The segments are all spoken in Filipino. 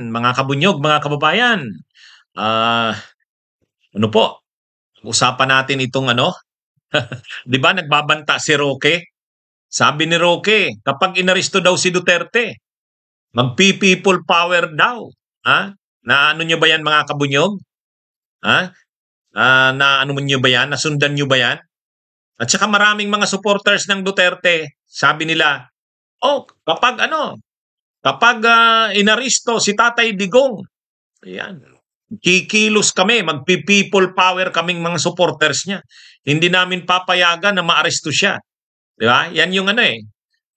kababayan, mga kabunyog, mga kababayan. Uh, ano po? Usapan natin itong ano? 'Di ba nagbabanta si Roque? Sabi ni Roque, kapag inaresto daw si Duterte, magpi-people power daw. Ha? Na ano niyo ba yan mga kabunyog? Ha? Uh, na ano niyo ba yan? Nasundan niyo ba yan? At saka maraming mga supporters ng Duterte, sabi nila, oh, kapag ano, Kapag uh, inaristo si Tatay Digong, ayan, kikilos kami, magpi-people power kaming mga supporters niya. Hindi namin papayagan na maaresto siya. Di ba? Yan yung ano eh.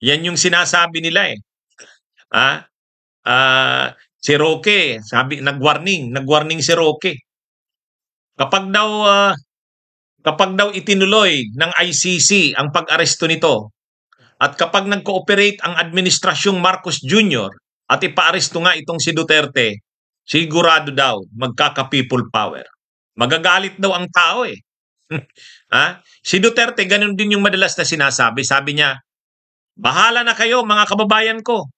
Yan yung sinasabi nila eh. Ah, ah, si Roque, sabi nag-warning, nag-warning si Roque. Kapag daw uh, kapag daw itinuloy ng ICC ang pag-aresto nito, at kapag nag-cooperate ang administrasyong Marcos Jr. at ipaaresto nga itong si Duterte, sigurado daw magkaka-people power. Magagalit daw ang tao eh. ha? Si Duterte, ganun din yung madalas na sinasabi. Sabi niya, bahala na kayo mga kababayan ko.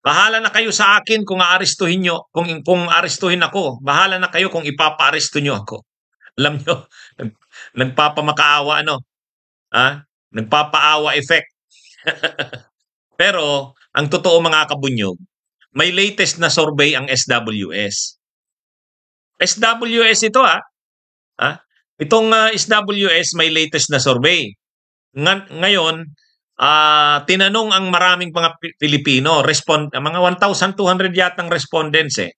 Bahala na kayo sa akin kung aarestuhin nyo, kung, kung aarestuhin ako. Bahala na kayo kung ipapaaresto nyo ako. Alam nyo, nagpapamakaawa ano? Ha? Nagpapaawa effect Pero ang totoo mga kabunyog, may latest na survey ang SWS. SWS ito ha. Ah. ah itong uh, ah, SWS may latest na survey. Ng- ngayon, uh, tinanong ang maraming mga Pilipino, respond mga 1,200 yata yatang respondents eh.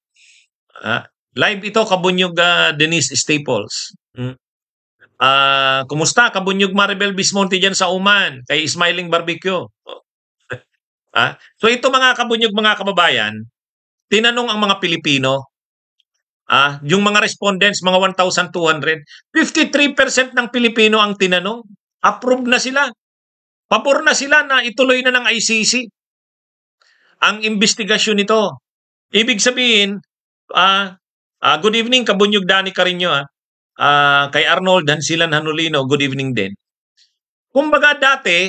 Uh, live ito kabunyog uh, Denise Staples. Mm. Uh, kumusta kabunyog Maribel Bismonti diyan sa Uman kay Smiling Barbecue? ah? So ito mga kabunyog mga kababayan, tinanong ang mga Pilipino, ah, yung mga respondents, mga 1,200, 53% ng Pilipino ang tinanong, approve na sila. Pabor na sila na ituloy na ng ICC ang investigasyon nito. Ibig sabihin, ah, ah, good evening, Kabunyog Dani Carino, ah, uh, kay Arnold Hansilan Hanulino, good evening din. Kumbaga dati,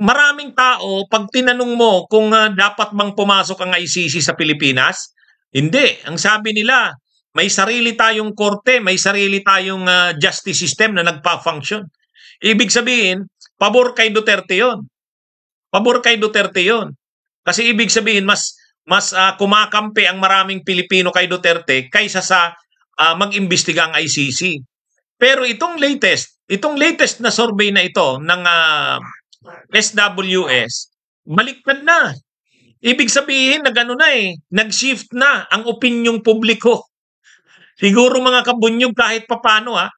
maraming tao, pag tinanong mo kung uh, dapat bang pumasok ang ICC sa Pilipinas, hindi. Ang sabi nila, may sarili tayong korte, may sarili tayong uh, justice system na nagpa-function. Ibig sabihin, pabor kay Duterte yon. Pabor kay Duterte yon. Kasi ibig sabihin, mas mas uh, kumakampi ang maraming Pilipino kay Duterte kaysa sa uh, mag-imbestiga ang ICC. Pero itong latest, itong latest na survey na ito ng uh, ah, SWS, baliktad na. Ibig sabihin, nagano na eh, nag-shift na ang opinyong publiko. Siguro mga kabunyog kahit papano ha, ah.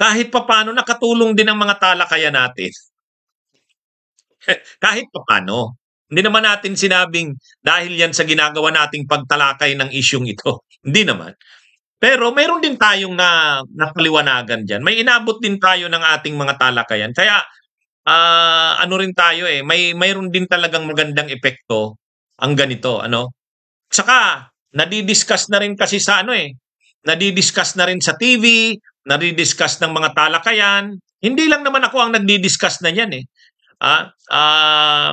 kahit papano nakatulong din ang mga talakayan natin. kahit papano. Hindi naman natin sinabing dahil yan sa ginagawa nating pagtalakay ng isyong ito. Hindi naman. Pero meron din tayong na nakaliwanagan diyan. May inabot din tayo ng ating mga talakayan. Kaya uh, ano rin tayo eh, may mayroon din talagang magandang epekto ang ganito, ano? Tsaka nadidiscuss na rin kasi sa ano eh, nadidiscuss na rin sa TV, nadidiscuss ng mga talakayan. Hindi lang naman ako ang nagdi-discuss na niyan eh. Ah, ah,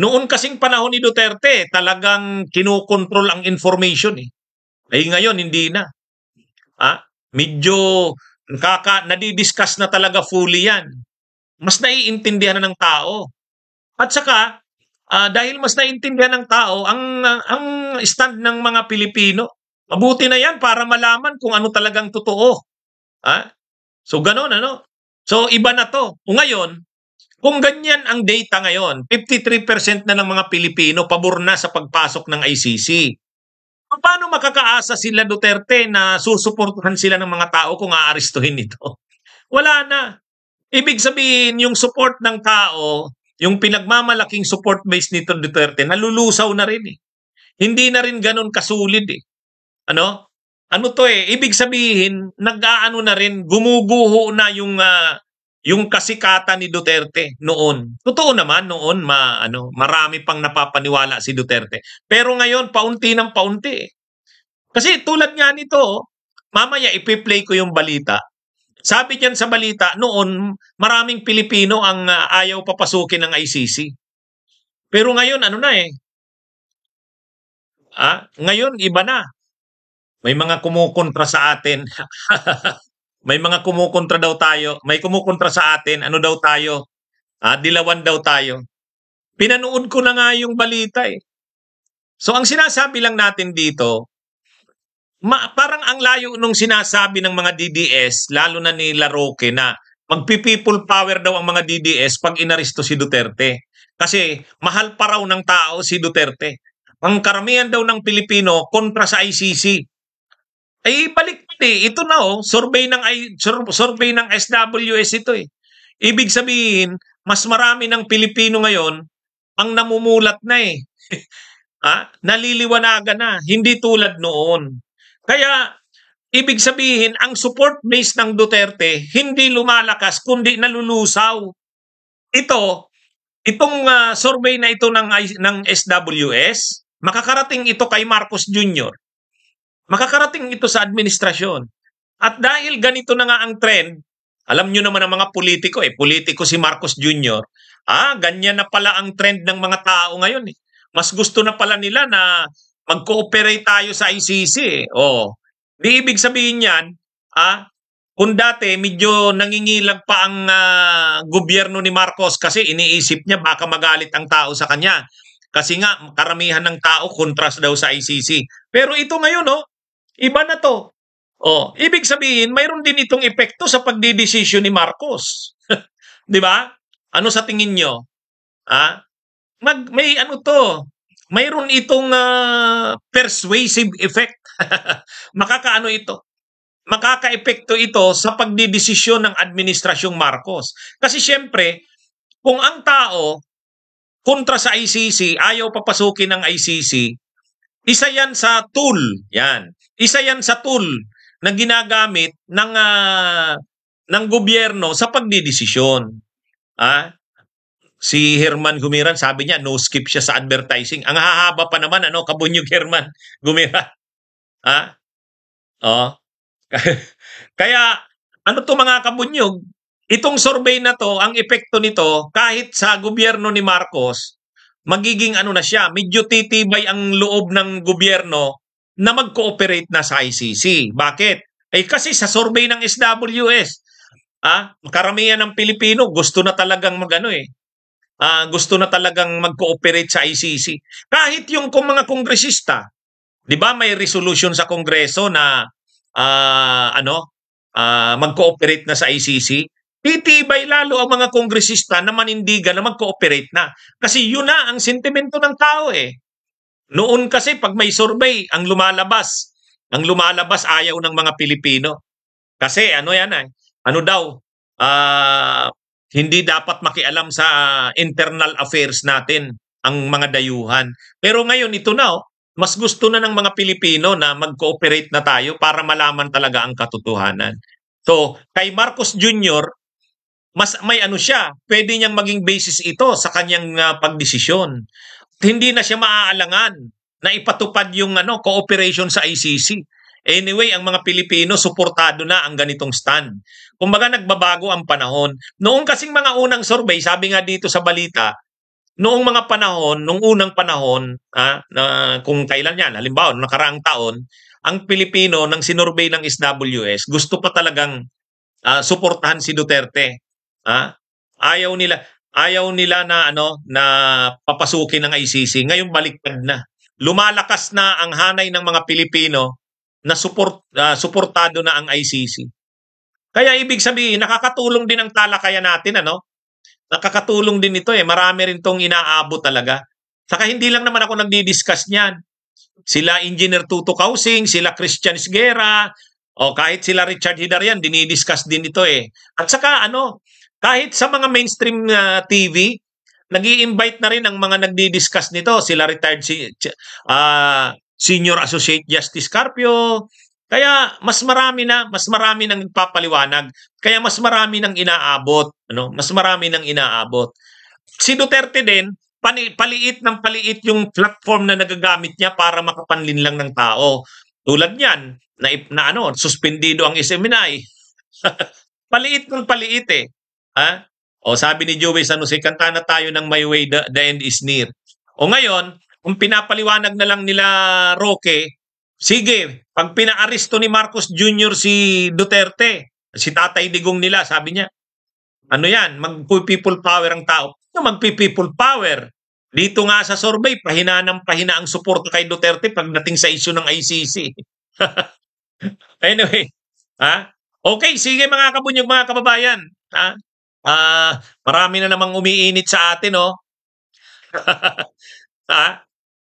noon kasing panahon ni Duterte, talagang kinokontrol ang information eh. Ay eh, ngayon, hindi na. Ah, medyo nakaka, nadidiscuss na talaga fully yan. Mas naiintindihan na ng tao. At saka, uh, dahil mas naiintindihan ng tao, ang, ang stand ng mga Pilipino, mabuti na yan para malaman kung ano talagang totoo. Ah? So, ganun, ano? So, iba na to. O ngayon, kung ganyan ang data ngayon, 53% na ng mga Pilipino pabor na sa pagpasok ng ICC. Paano makakaasa sila Duterte na susuportahan sila ng mga tao kung aaristuhin ito? Wala na. Ibig sabihin, yung support ng tao, yung pinagmamalaking support base nito Duterte, nalulusaw na rin eh. Hindi na rin ganun kasulid eh. Ano? Ano to eh? Ibig sabihin, nag-aano na rin, gumuguho na yung uh, yung kasikatan ni Duterte noon. Totoo naman noon ma ano, marami pang napapaniwala si Duterte. Pero ngayon paunti ng paunti. Kasi tulad nga nito, mamaya ipi-play ko yung balita. Sabi diyan sa balita noon, maraming Pilipino ang uh, ayaw papasukin ng ICC. Pero ngayon ano na eh? Ah, ngayon iba na. May mga kumukontra sa atin. may mga kumukontra daw tayo, may kumukontra sa atin, ano daw tayo, ah, dilawan daw tayo. Pinanood ko na nga yung balita eh. So ang sinasabi lang natin dito, ma- parang ang layo nung sinasabi ng mga DDS, lalo na ni Laroque na magpipeople power daw ang mga DDS pag inaristo si Duterte. Kasi mahal pa raw ng tao si Duterte. Ang karamihan daw ng Pilipino kontra sa ICC. Ay eh, balik hindi, eh. ito na oh, survey ng survey ng SWS ito eh. Ibig sabihin, mas marami ng Pilipino ngayon ang namumulat na eh. ah, naliliwanagan na, hindi tulad noon. Kaya ibig sabihin, ang support base ng Duterte hindi lumalakas kundi nalulusaw. Ito, itong uh, survey na ito ng ng SWS, makakarating ito kay Marcos Jr makakarating ito sa administrasyon. At dahil ganito na nga ang trend, alam nyo naman ang mga politiko eh, politiko si Marcos Jr., ah, ganyan na pala ang trend ng mga tao ngayon eh. Mas gusto na pala nila na mag-cooperate tayo sa ICC eh. Oh. Di ibig sabihin yan, ah, kung dati medyo nangingilag pa ang uh, gobyerno ni Marcos kasi iniisip niya baka magalit ang tao sa kanya. Kasi nga karamihan ng tao kontras daw sa ICC. Pero ito ngayon oh, Iba na to. Oh, ibig sabihin, mayroon din itong epekto sa pagdidesisyon ni Marcos. 'Di ba? Ano sa tingin niyo? Ha? Mag, may ano to, mayroon itong uh, persuasive effect. Makakaano ito? Makakaepekto ito sa pagdidesisyon ng administrasyong Marcos. Kasi siyempre, kung ang tao kontra sa ICC, ayaw papasukin ng ICC, isa yan sa tool. Yan. Isa yan sa tool na ginagamit ng uh, ng gobyerno sa pagdedesisyon. Ah? Si Herman Gumiran, sabi niya, no skip siya sa advertising. Ang hahaba pa naman, ano, kabunyog Herman Gumiran. Ah? Oh. Kaya, ano to mga kabunyog? Itong survey na to, ang epekto nito, kahit sa gobyerno ni Marcos, magiging ano na siya, medyo titibay ang loob ng gobyerno na mag-cooperate na sa ICC. Bakit? Ay eh, kasi sa survey ng SWS, ah, karamihan ng Pilipino gusto na talagang magano eh. Ah, gusto na talagang mag-cooperate sa ICC. Kahit yung kung mga kongresista, 'di ba may resolution sa kongreso na ah, ano, ah, mag-cooperate na sa ICC titibay lalo ang mga kongresista na manindigan na mag-cooperate na. Kasi yun na ang sentimento ng tao eh. Noon kasi pag may survey, ang lumalabas, ang lumalabas ayaw ng mga Pilipino. Kasi ano yan eh, ano daw, uh, hindi dapat makialam sa internal affairs natin ang mga dayuhan. Pero ngayon ito na oh, mas gusto na ng mga Pilipino na mag-cooperate na tayo para malaman talaga ang katotohanan. So, kay Marcos Jr., mas may ano siya, pwede niyang maging basis ito sa kanyang uh, pagdesisyon. Hindi na siya maaalangan na ipatupad yung ano cooperation sa ICC. Anyway, ang mga Pilipino suportado na ang ganitong stand. Kumbaga nagbabago ang panahon. Noong kasing mga unang survey, sabi nga dito sa balita, noong mga panahon, noong unang panahon, ah, na, kung kailan yan, halimbawa, noong nakaraang taon, ang Pilipino nang sinurvey ng SWS, gusto pa talagang uh, suportahan si Duterte Ha? Ayaw nila ayaw nila na ano na papasukin ng ICC. Ngayon baliktad na. Lumalakas na ang hanay ng mga Pilipino na support uh, suportado na ang ICC. Kaya ibig sabihin nakakatulong din ang talakayan natin ano. Nakakatulong din ito eh. Marami rin tong inaabot talaga. Saka hindi lang naman ako nagdi-discuss niyan. Sila Engineer Tuto Kausing, sila Christian Sguera, o kahit sila Richard Hidarian, dinidiscuss din ito eh. At saka ano, kahit sa mga mainstream na uh, TV, nag invite na rin ang mga nagdi-discuss nito. Sila retired si, uh, Senior Associate Justice Carpio. Kaya mas marami na, mas marami nang nagpapaliwanag. Kaya mas marami nang inaabot. Ano? Mas marami nang inaabot. Si Duterte din, pali, paliit ng paliit yung platform na nagagamit niya para makapanlin lang ng tao. Tulad niyan, na, na ano, suspendido ang SMNI. paliit ng paliit eh. Ha? O sabi ni Joey San Jose, kanta na tayo ng My Way, the, the End is Near. O ngayon, kung pinapaliwanag na lang nila Roque, sige, pag pinaaresto ni Marcos Jr. si Duterte, si Tatay Digong nila, sabi niya, ano yan, mag-people power ang tao. Ano, mag-people power. Dito nga sa survey, pahina ng pahina ang suporta kay Duterte pagdating sa issue ng ICC. anyway, ha? Okay, sige mga kabunyog, mga kababayan. Ha? Ah, marami na namang umiinit sa atin, oh. ha? Ah,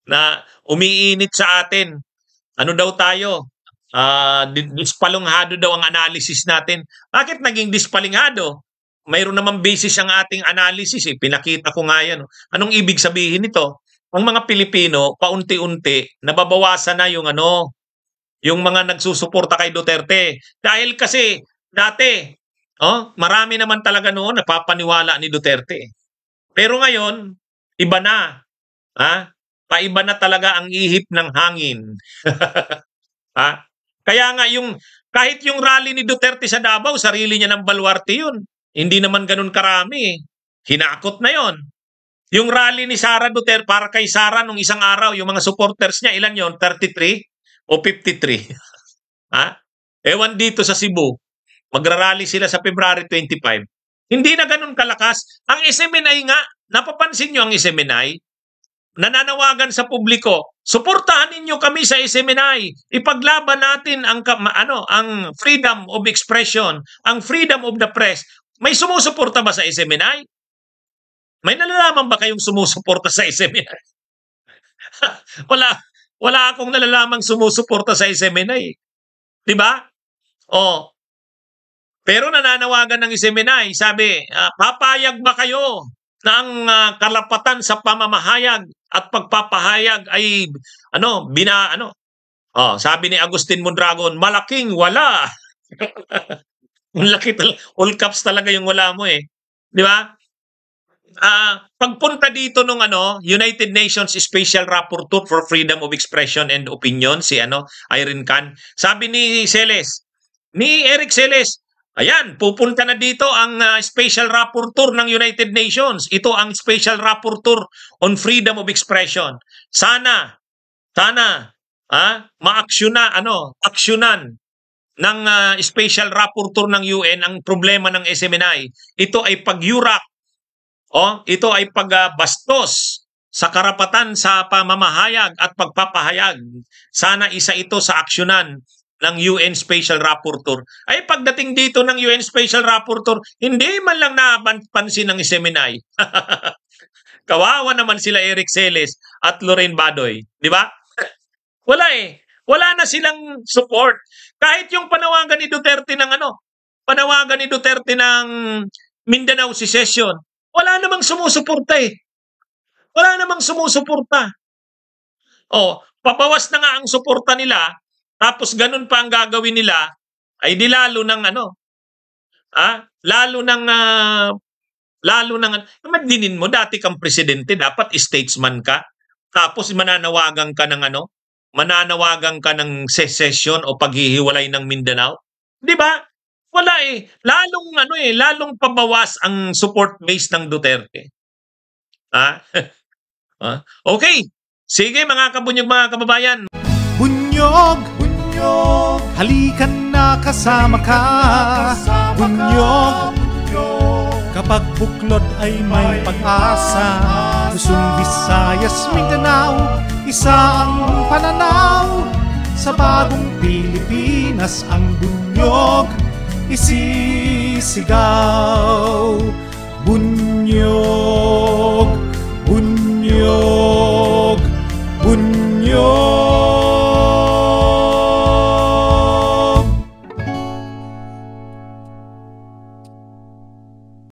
na umiinit sa atin. Ano daw tayo? Ah, dispalunghado daw ang analysis natin. Bakit naging dispalingado? Mayroon namang basis ang ating analysis, eh. Pinakita ko nga yan. Oh. Anong ibig sabihin nito? Ang mga Pilipino, paunti-unti, nababawasan na yung ano, yung mga nagsusuporta kay Duterte. Dahil kasi dati, Oh, marami naman talaga noon napapaniwala ni Duterte. Pero ngayon, iba na. Ha? Paiba na talaga ang ihip ng hangin. ha? Kaya nga yung kahit yung rally ni Duterte sa Davao, sarili niya ng baluarte yun. Hindi naman ganun karami. Hinakot na yon. Yung rally ni Sara Duterte, para kay Sara nung isang araw, yung mga supporters niya, ilan yon 33 o 53? ha? Ewan dito sa Cebu. Magrarally sila sa February 25. Hindi na ganun kalakas. Ang SMNI nga, napapansin nyo ang SMNI, nananawagan sa publiko, suportahan ninyo kami sa SMNI. Ipaglaban natin ang ano, ang freedom of expression, ang freedom of the press. May sumusuporta ba sa SMNI? May nalalaman ba kayong sumusuporta sa SMNI? wala wala akong nalalamang sumusuporta sa SMNI. 'Di ba? Oh, pero nananawagan ng Iseminay, sabi, ah, papayag ba kayo na ang uh, karapatan sa pamamahayag at pagpapahayag ay ano, bina ano? Oh, sabi ni Agustin Mondragon, malaking wala. Laki talaga, all caps talaga yung wala mo eh. Di ba? Uh, pagpunta dito nung ano, United Nations Special Rapporteur for Freedom of Expression and Opinion, si ano, Irene Khan, sabi ni Celes, ni Eric Celes, Ayan, pupunta na dito ang uh, Special Rapporteur ng United Nations. Ito ang Special Rapporteur on Freedom of Expression. Sana, sana, ah, maaksyonan, ano, aksyunan ng uh, Special Rapporteur ng UN ang problema ng SMNI. Ito ay pagyurak, oh, ito ay pagbastos uh, sa karapatan sa pamamahayag at pagpapahayag. Sana isa ito sa aksyunan ng UN Special Rapporteur. Ay pagdating dito ng UN Special Rapporteur, hindi man lang napansin ng Seminay. Kawawa naman sila Eric Celes at Lorraine Badoy. Di ba? Wala eh. Wala na silang support. Kahit yung panawagan ni Duterte ng ano, panawagan ni Duterte ng Mindanao Secession, wala namang sumusuporta eh. Wala namang sumusuporta. Oh, pabawas na nga ang suporta nila tapos ganun pa ang gagawin nila, ay di lalo ng ano, ah, lalo ng uh, lalo ng madinin mo dati kang presidente dapat statesman ka tapos mananawagan ka ng ano mananawagan ka ng secession o paghihiwalay ng Mindanao di ba wala eh lalong ano eh lalong pabawas ang support base ng Duterte Ha? ah okay sige mga kabunyog mga kababayan bunyog Bunyog Halika na kasama ka Bunyog Kapag buklod ay may pag-asa Luzon, Visayas, Mindanao Isa ang pananaw Sa bagong Pilipinas Ang bunyog isisigaw Bunyog